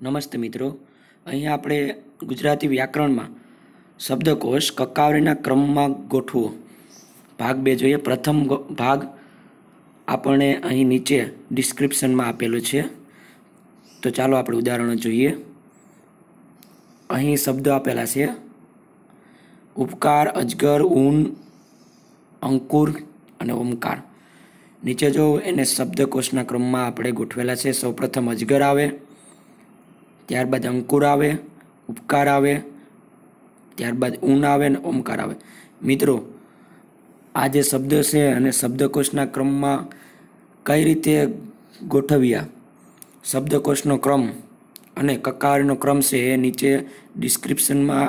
નમસ્તે મિત્રો અહીં આપણે ગુજરાતી વ્યાકરણમાં શબ્દકોષ કકાવરીના ક્રમમાં ગોઠવો ભાગ બે જોઈએ પ્રથમ ભાગ આપણે અહીં નીચે ડિસ્ક્રિપ્શનમાં આપેલો છે તો ચાલો આપણે ઉદાહરણો જોઈએ અહીં શબ્દો આપેલા છે ઉપકાર અજગર ઊન અંકુર અને ઓમકાર નીચે જો એને શબ્દકોષના ક્રમમાં આપણે ગોઠવેલા છે સૌપ્રથમ અજગર આવે ત્યારબાદ અંકુર આવે ઉપકાર આવે ત્યારબાદ ઊન આવે ને ઓમકાર આવે મિત્રો આ જે શબ્દ છે અને શબ્દકોશના ક્રમમાં કઈ રીતે ગોઠવ્યા શબ્દકોશનો ક્રમ અને કકારનો ક્રમ છે એ નીચે ડિસ્ક્રિપ્શનમાં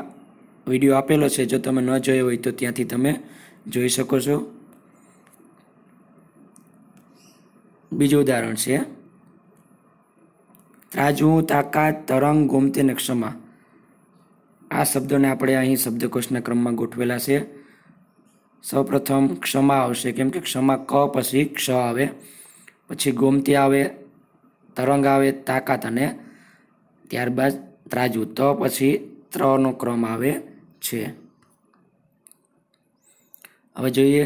વિડીયો આપેલો છે જો તમે ન જોયો હોય તો ત્યાંથી તમે જોઈ શકો છો બીજું ઉદાહરણ છે ત્રાજવું તાકાત તરંગ ગોમતી નક્ષમા આ શબ્દોને આપણે અહીં શબ્દકોશના ક્રમમાં ગોઠવેલા છે સૌપ્રથમ ક્ષમા આવશે કેમ કે ક્ષમા ક પછી ક્ષ આવે પછી ગોમતી આવે તરંગ આવે તાકાત અને ત્યારબાદ ત્રાજુ ત પછી ત્રનો ક્રમ આવે છે હવે જોઈએ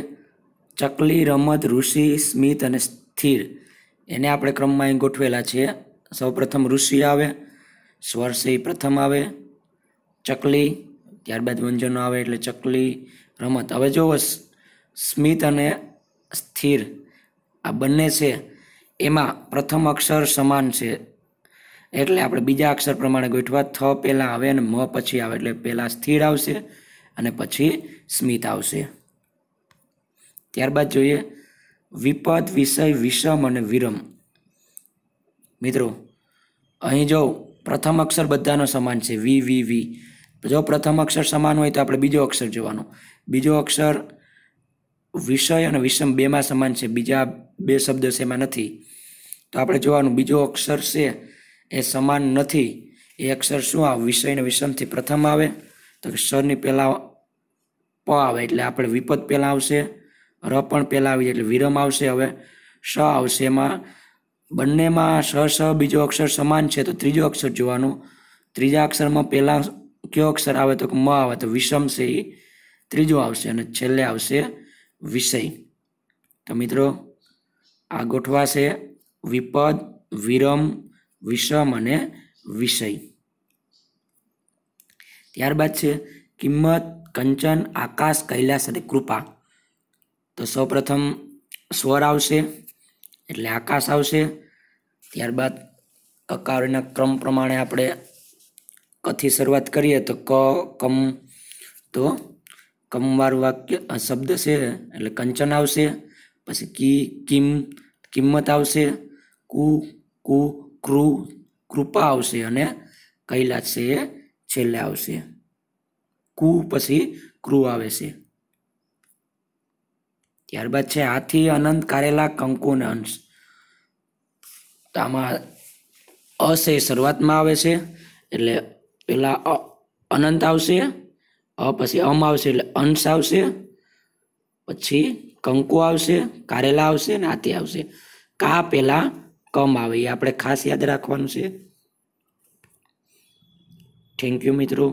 ચકલી રમત ઋષિ સ્મિત અને સ્થિર એને આપણે ક્રમમાં અહીં ગોઠવેલા છે સૌપ્રથમ ઋષિ આવે સ્વરસિંહ પ્રથમ આવે ચકલી ત્યારબાદ વ્યંજનો આવે એટલે ચકલી રમત હવે જો સ્મિત અને સ્થિર આ બંને છે એમાં પ્રથમ અક્ષર સમાન છે એટલે આપણે બીજા અક્ષર પ્રમાણે ગોઠવા થ પહેલાં આવે અને મ પછી આવે એટલે પહેલાં સ્થિર આવશે અને પછી સ્મિત આવશે ત્યારબાદ જોઈએ વિપદ વિષય વિષમ અને વિરમ મિત્રો અહીં જો પ્રથમ અક્ષર બધાનો સમાન છે વી વી વી જો પ્રથમ અક્ષર સમાન હોય તો આપણે બીજો અક્ષર જોવાનો બીજો અક્ષર વિષય અને વિષમ બેમાં સમાન છે બીજા બે શબ્દ છે એમાં નથી તો આપણે જોવાનું બીજો અક્ષર છે એ સમાન નથી એ અક્ષર શું આવે વિષય અને વિષમથી પ્રથમ આવે તો સ્વરની પહેલાં પ આવે એટલે આપણે વિપદ પહેલાં આવશે ર પણ પહેલાં આવી એટલે વિરમ આવશે હવે સ આવશે એમાં બંનેમાં શ શ બીજો અક્ષર સમાન છે તો ત્રીજો અક્ષર જોવાનો ત્રીજા અક્ષરમાં પહેલાં કયો અક્ષર આવે તો મ આવે તો વિષમ છે એ ત્રીજો આવશે અને છેલ્લે આવશે વિષય તો મિત્રો આ ગોઠવાશે વિપદ વિરમ વિષમ અને વિષય ત્યારબાદ છે કિંમત કંચન આકાશ કૈલાસ અને કૃપા તો સૌપ્રથમ સ્વર આવશે એટલે આકાશ આવશે ત્યારબાદ અકારના ક્રમ પ્રમાણે આપણે કથી શરૂઆત કરીએ તો ક કમ તો કમવાર વાક્ય શબ્દ છે એટલે કંચન આવશે પછી કી કિમ કિંમત આવશે કુ કુ ક્રુ કૃપા આવશે અને કૈલાસ છે એ છેલ્લે આવશે કુ પછી ક્રુ આવે છે ત્યારબાદ છે હાથી અનંત કારેલા કંકુન અંશ તો આમાં અસ એ શરૂઆતમાં આવે છે એટલે પેલા અનંત આવશે અ પછી અમ આવશે એટલે અંશ આવશે પછી કંકુ આવશે કારેલા આવશે ને હાથી આવશે કા પેલા કમ આવે એ આપણે ખાસ યાદ રાખવાનું છે થેન્ક યુ મિત્રો